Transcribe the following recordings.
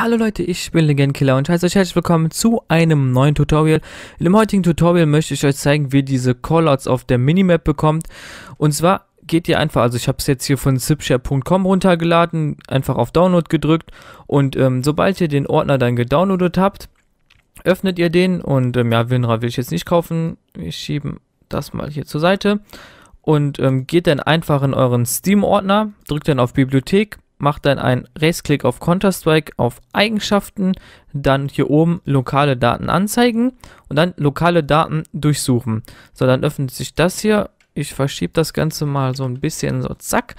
Hallo Leute, ich bin Legendkiller und heiße euch herzlich willkommen zu einem neuen Tutorial. In dem heutigen Tutorial möchte ich euch zeigen, wie ihr diese Callouts auf der Minimap bekommt. Und zwar geht ihr einfach, also ich habe es jetzt hier von zipshare.com runtergeladen, einfach auf Download gedrückt und ähm, sobald ihr den Ordner dann gedownloadet habt, öffnet ihr den und ähm, ja, Winra will ich jetzt nicht kaufen. Wir schieben das mal hier zur Seite und ähm, geht dann einfach in euren Steam-Ordner, drückt dann auf Bibliothek macht dann einen Rechtsklick auf Counter-Strike auf Eigenschaften, dann hier oben lokale Daten anzeigen und dann lokale Daten durchsuchen. So, dann öffnet sich das hier. Ich verschiebe das Ganze mal so ein bisschen so, zack.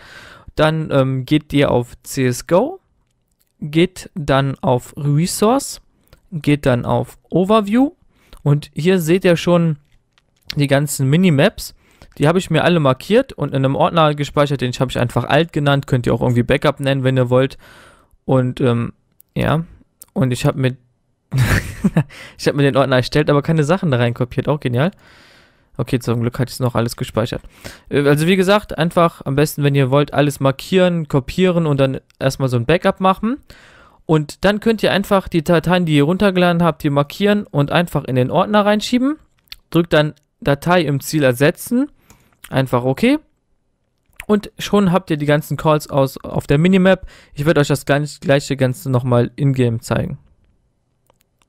Dann ähm, geht ihr auf CSGO, geht dann auf Resource, geht dann auf Overview und hier seht ihr schon die ganzen Minimaps. Die habe ich mir alle markiert und in einem Ordner gespeichert, den habe ich einfach alt genannt. Könnt ihr auch irgendwie Backup nennen, wenn ihr wollt. Und ähm, ja, und ich habe mir, ich habe mir den Ordner erstellt, aber keine Sachen da rein kopiert. Auch genial. Okay, zum Glück hatte ich es noch alles gespeichert. Äh, also wie gesagt, einfach am besten, wenn ihr wollt, alles markieren, kopieren und dann erstmal so ein Backup machen. Und dann könnt ihr einfach die Dateien, die ihr runtergeladen habt, die markieren und einfach in den Ordner reinschieben. Drückt dann Datei im Ziel ersetzen Einfach OK. Und schon habt ihr die ganzen Calls aus, auf der Minimap. Ich werde euch das gleiche Ganze nochmal in-game zeigen.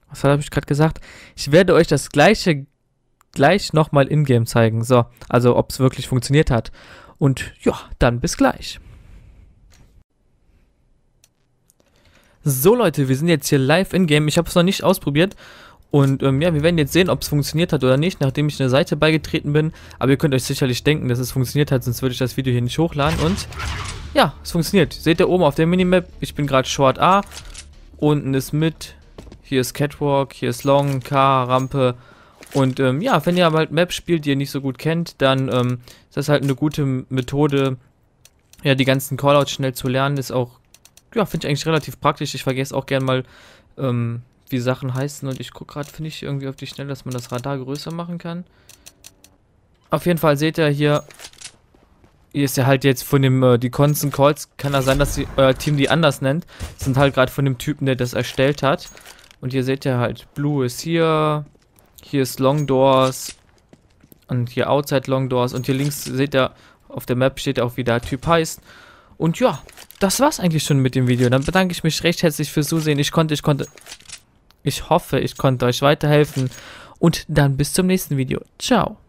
Was habe ich gerade gesagt? Ich werde euch das gleiche gleich nochmal in-game zeigen. So, also ob es wirklich funktioniert hat. Und ja, dann bis gleich. So Leute, wir sind jetzt hier live in-game. Ich habe es noch nicht ausprobiert und ähm, ja, wir werden jetzt sehen, ob es funktioniert hat oder nicht, nachdem ich eine Seite beigetreten bin. Aber ihr könnt euch sicherlich denken, dass es funktioniert hat, sonst würde ich das Video hier nicht hochladen. Und ja, es funktioniert. Seht ihr oben auf der Minimap, ich bin gerade Short A. Unten ist Mid, hier ist Catwalk, hier ist Long, K, Rampe. Und ähm, ja, wenn ihr halt Maps spielt, die ihr nicht so gut kennt, dann ähm, ist das halt eine gute Methode, ja, die ganzen Callouts schnell zu lernen. Ist auch, ja, finde ich eigentlich relativ praktisch. Ich vergesse auch gern mal, ähm, wie Sachen heißen und ich gucke gerade, finde ich irgendwie auf die Schnelle, dass man das Radar größer machen kann. Auf jeden Fall seht ihr hier, hier ist ja halt jetzt von dem, äh, die Constant Calls, kann ja sein, dass die, euer Team die anders nennt, sind halt gerade von dem Typen, der das erstellt hat. Und hier seht ihr halt, Blue ist hier, hier ist Long Doors und hier Outside Long Doors und hier links seht ihr, auf der Map steht auch, wie der Typ heißt. Und ja, das war's eigentlich schon mit dem Video. Dann bedanke ich mich recht herzlich fürs Zusehen. Ich konnte, ich konnte ich hoffe, ich konnte euch weiterhelfen und dann bis zum nächsten Video. Ciao.